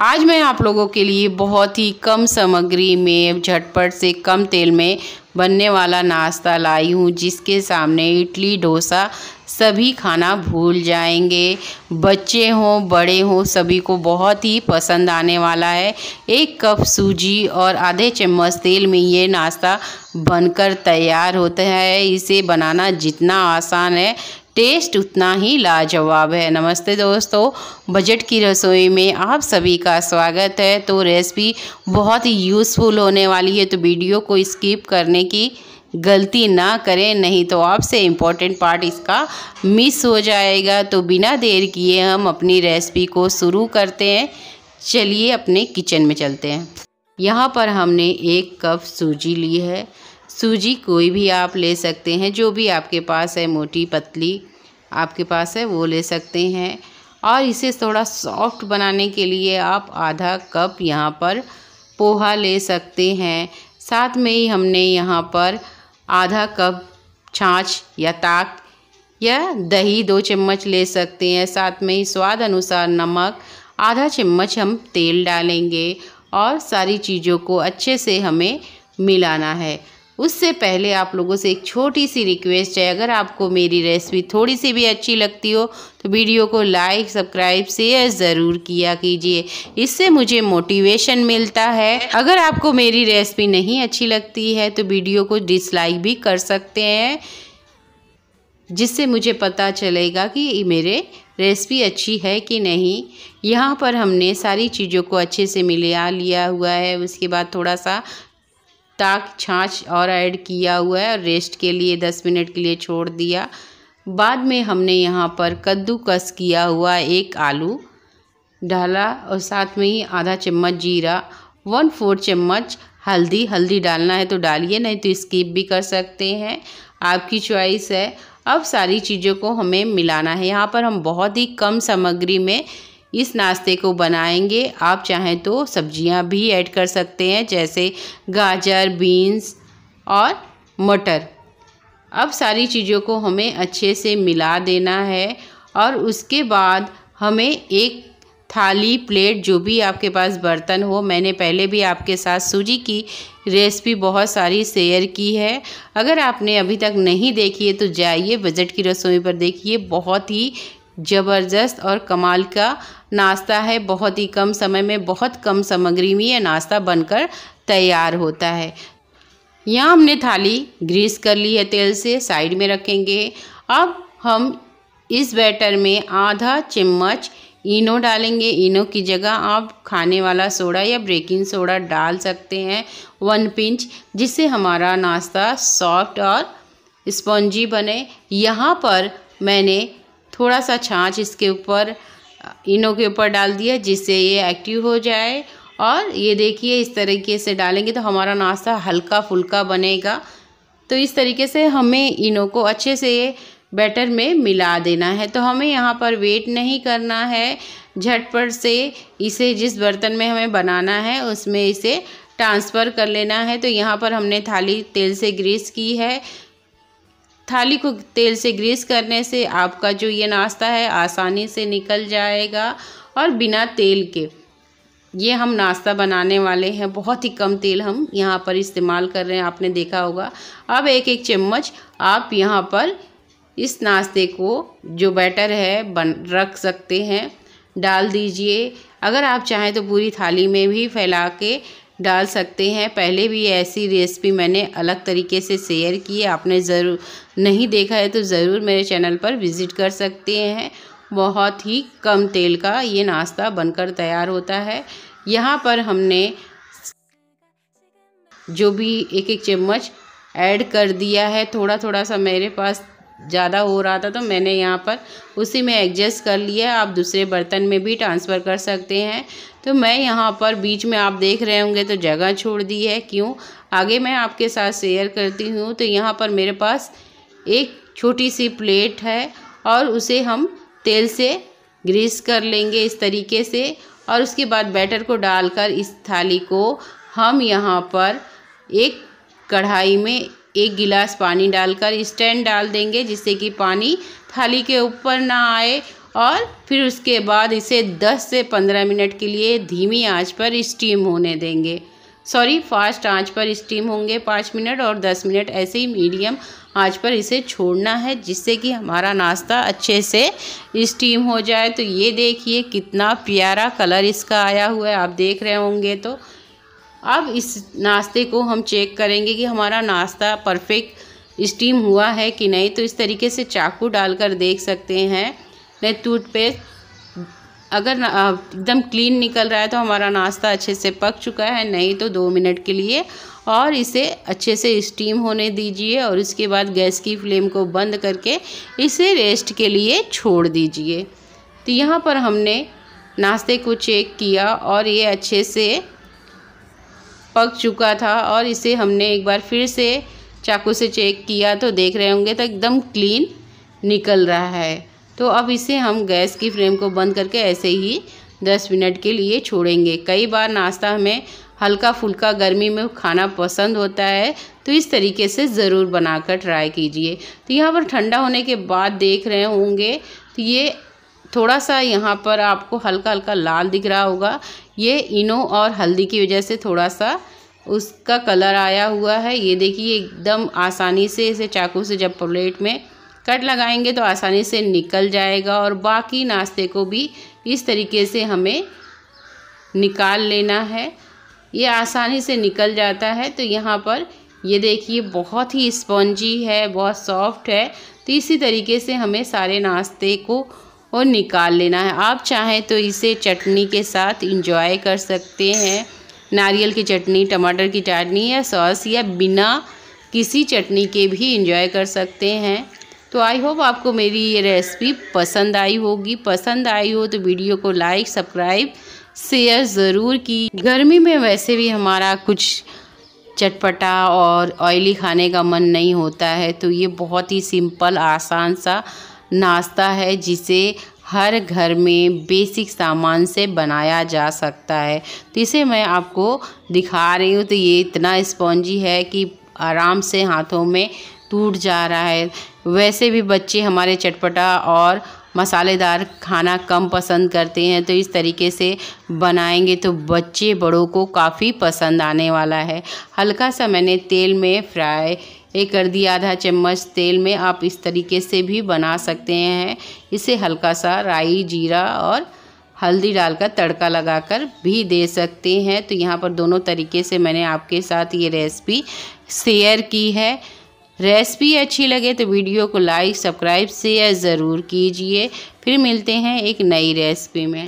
आज मैं आप लोगों के लिए बहुत ही कम सामग्री में झटपट से कम तेल में बनने वाला नाश्ता लाई हूँ जिसके सामने इडली डोसा सभी खाना भूल जाएंगे बच्चे हों बड़े हों सभी को बहुत ही पसंद आने वाला है एक कप सूजी और आधे चम्मच तेल में ये नाश्ता बनकर तैयार होता है इसे बनाना जितना आसान है टेस्ट उतना ही लाजवाब है नमस्ते दोस्तों बजट की रसोई में आप सभी का स्वागत है तो रेसिपी बहुत ही यूज़फुल होने वाली है तो वीडियो को स्किप करने की गलती ना करें नहीं तो आपसे इम्पॉर्टेंट पार्ट इसका मिस हो जाएगा तो बिना देर किए हम अपनी रेसिपी को शुरू करते हैं चलिए अपने किचन में चलते हैं यहाँ पर हमने एक कप सूजी ली है सूजी कोई भी आप ले सकते हैं जो भी आपके पास है मोटी पतली आपके पास है वो ले सकते हैं और इसे थोड़ा सॉफ्ट बनाने के लिए आप आधा कप यहाँ पर पोहा ले सकते हैं साथ में ही हमने यहाँ पर आधा कप छाछ या ताक या दही दो चम्मच ले सकते हैं साथ में ही स्वाद अनुसार नमक आधा चम्मच हम तेल डालेंगे और सारी चीज़ों को अच्छे से हमें मिलाना है उससे पहले आप लोगों से एक छोटी सी रिक्वेस्ट है अगर आपको मेरी रेसिपी थोड़ी सी भी अच्छी लगती हो तो वीडियो को लाइक सब्सक्राइब शेयर ज़रूर किया कीजिए इससे मुझे मोटिवेशन मिलता है अगर आपको मेरी रेसिपी नहीं अच्छी लगती है तो वीडियो को डिसलाइक भी कर सकते हैं जिससे मुझे पता चलेगा कि मेरे रेसिपी अच्छी है कि नहीं यहाँ पर हमने सारी चीज़ों को अच्छे से मिला लिया हुआ है उसके बाद थोड़ा सा ताक छाछ और ऐड किया हुआ है और रेस्ट के लिए दस मिनट के लिए छोड़ दिया बाद में हमने यहाँ पर कद्दूकस किया हुआ एक आलू डाला और साथ में ही आधा चम्मच जीरा वन फोर चम्मच हल्दी हल्दी डालना है तो डालिए नहीं तो स्किप भी कर सकते हैं आपकी चॉइस है अब सारी चीज़ों को हमें मिलाना है यहाँ पर हम बहुत ही कम सामग्री में इस नाश्ते को बनाएंगे आप चाहें तो सब्जियां भी ऐड कर सकते हैं जैसे गाजर बीन्स और मटर अब सारी चीज़ों को हमें अच्छे से मिला देना है और उसके बाद हमें एक थाली प्लेट जो भी आपके पास बर्तन हो मैंने पहले भी आपके साथ सूजी की रेसिपी बहुत सारी शेयर की है अगर आपने अभी तक नहीं देखी है तो जाइए बजट की रसोई पर देखिए बहुत ही ज़बरदस्त और कमाल का नाश्ता है बहुत ही कम समय में बहुत कम सामग्री में यह नाश्ता बनकर तैयार होता है यहाँ हमने थाली ग्रीस कर ली है तेल से साइड में रखेंगे अब हम इस बैटर में आधा चम्मच इनो डालेंगे इनो की जगह आप खाने वाला सोडा या ब्रेकिंग सोडा डाल सकते हैं वन पिंच जिससे हमारा नाश्ता सॉफ्ट और स्पॉन्जी बने यहाँ पर मैंने थोड़ा सा छाछ इसके ऊपर इनो के ऊपर डाल दिया जिससे ये एक्टिव हो जाए और ये देखिए इस तरीके से डालेंगे तो हमारा नाश्ता हल्का फुल्का बनेगा तो इस तरीके से हमें इनो को अच्छे से बैटर में मिला देना है तो हमें यहाँ पर वेट नहीं करना है झटपट से इसे जिस बर्तन में हमें बनाना है उसमें इसे ट्रांसफ़र कर लेना है तो यहाँ पर हमने थाली तेल से ग्रीस की है थाली को तेल से ग्रीस करने से आपका जो ये नाश्ता है आसानी से निकल जाएगा और बिना तेल के ये हम नाश्ता बनाने वाले हैं बहुत ही कम तेल हम यहाँ पर इस्तेमाल कर रहे हैं आपने देखा होगा अब एक एक चम्मच आप यहाँ पर इस नाश्ते को जो बैटर है बन रख सकते हैं डाल दीजिए अगर आप चाहें तो पूरी थाली में भी फैला के डाल सकते हैं पहले भी ऐसी रेसिपी मैंने अलग तरीके से शेयर की है आपने ज़रूर नहीं देखा है तो ज़रूर मेरे चैनल पर विज़िट कर सकते हैं बहुत ही कम तेल का ये नाश्ता बनकर तैयार होता है यहाँ पर हमने जो भी एक एक चम्मच ऐड कर दिया है थोड़ा थोड़ा सा मेरे पास ज़्यादा हो रहा था तो मैंने यहाँ पर उसी में एडजस्ट कर लिया आप दूसरे बर्तन में भी ट्रांसफ़र कर सकते हैं तो मैं यहाँ पर बीच में आप देख रहे होंगे तो जगह छोड़ दी है क्यों आगे मैं आपके साथ शेयर करती हूँ तो यहाँ पर मेरे पास एक छोटी सी प्लेट है और उसे हम तेल से ग्रीस कर लेंगे इस तरीके से और उसके बाद बैटर को डालकर इस थाली को हम यहाँ पर एक कढ़ाई में एक गिलास पानी डालकर स्टैंड डाल देंगे जिससे कि पानी थाली के ऊपर ना आए और फिर उसके बाद इसे 10 से 15 मिनट के लिए धीमी आंच पर स्टीम होने देंगे सॉरी फास्ट आंच पर स्टीम होंगे पाँच मिनट और दस मिनट ऐसे ही मीडियम आंच पर इसे छोड़ना है जिससे कि हमारा नाश्ता अच्छे से स्टीम हो जाए तो ये देखिए कितना प्यारा कलर इसका आया हुआ है आप देख रहे होंगे तो अब इस नाश्ते को हम चेक करेंगे कि हमारा नाश्ता परफेक्ट स्टीम हुआ है कि नहीं तो इस तरीके से चाकू डालकर देख सकते हैं नहीं टूथपेस्ट अगर एकदम क्लीन निकल रहा है तो हमारा नाश्ता अच्छे से पक चुका है नहीं तो दो मिनट के लिए और इसे अच्छे से स्टीम होने दीजिए और इसके बाद गैस की फ्लेम को बंद करके इसे रेस्ट के लिए छोड़ दीजिए तो यहाँ पर हमने नाश्ते को चेक किया और ये अच्छे से पक चुका था और इसे हमने एक बार फिर से चाकू से चेक किया तो देख रहे होंगे तो एकदम क्लीन निकल रहा है तो अब इसे हम गैस की फ्लेम को बंद करके ऐसे ही दस मिनट के लिए छोड़ेंगे कई बार नाश्ता हमें हल्का फुल्का गर्मी में खाना पसंद होता है तो इस तरीके से ज़रूर बनाकर ट्राई कीजिए तो यहाँ पर ठंडा होने के बाद देख रहे होंगे तो ये थोड़ा सा यहाँ पर आपको हल्का हल्का लाल दिख रहा होगा ये इनो और हल्दी की वजह से थोड़ा सा उसका कलर आया हुआ है ये देखिए एकदम आसानी से इसे चाकू से जब प्लेट में कट लगाएंगे तो आसानी से निकल जाएगा और बाकी नाश्ते को भी इस तरीके से हमें निकाल लेना है ये आसानी से निकल जाता है तो यहाँ पर ये देखिए बहुत ही स्पॉन्जी है बहुत सॉफ्ट है तो इसी तरीके से हमें सारे नाश्ते को और निकाल लेना है आप चाहें तो इसे चटनी के साथ इंजॉय कर सकते हैं नारियल की चटनी टमाटर की चटनी या सॉस या बिना किसी चटनी के भी इंजॉय कर सकते हैं तो आई होप आपको मेरी ये रेसिपी पसंद आई होगी पसंद आई हो तो वीडियो को लाइक सब्सक्राइब शेयर ज़रूर की गर्मी में वैसे भी हमारा कुछ चटपटा और ऑयली खाने का मन नहीं होता है तो ये बहुत ही सिंपल आसान सा नाश्ता है जिसे हर घर में बेसिक सामान से बनाया जा सकता है तो इसे मैं आपको दिखा रही हूँ तो ये इतना स्पॉन्जी है कि आराम से हाथों में टूट जा रहा है वैसे भी बच्चे हमारे चटपटा और मसालेदार खाना कम पसंद करते हैं तो इस तरीके से बनाएंगे तो बच्चे बड़ों को काफ़ी पसंद आने वाला है हल्का सा मैंने तेल में फ्राई ये कर दिया आधा चम्मच तेल में आप इस तरीके से भी बना सकते हैं इसे हल्का सा राई जीरा और हल्दी डालकर तड़का लगाकर भी दे सकते हैं तो यहाँ पर दोनों तरीके से मैंने आपके साथ ये रेसिपी शेयर की है रेसिपी अच्छी लगे तो वीडियो को लाइक सब्सक्राइब शेयर ज़रूर कीजिए फिर मिलते हैं एक नई रेसिपी में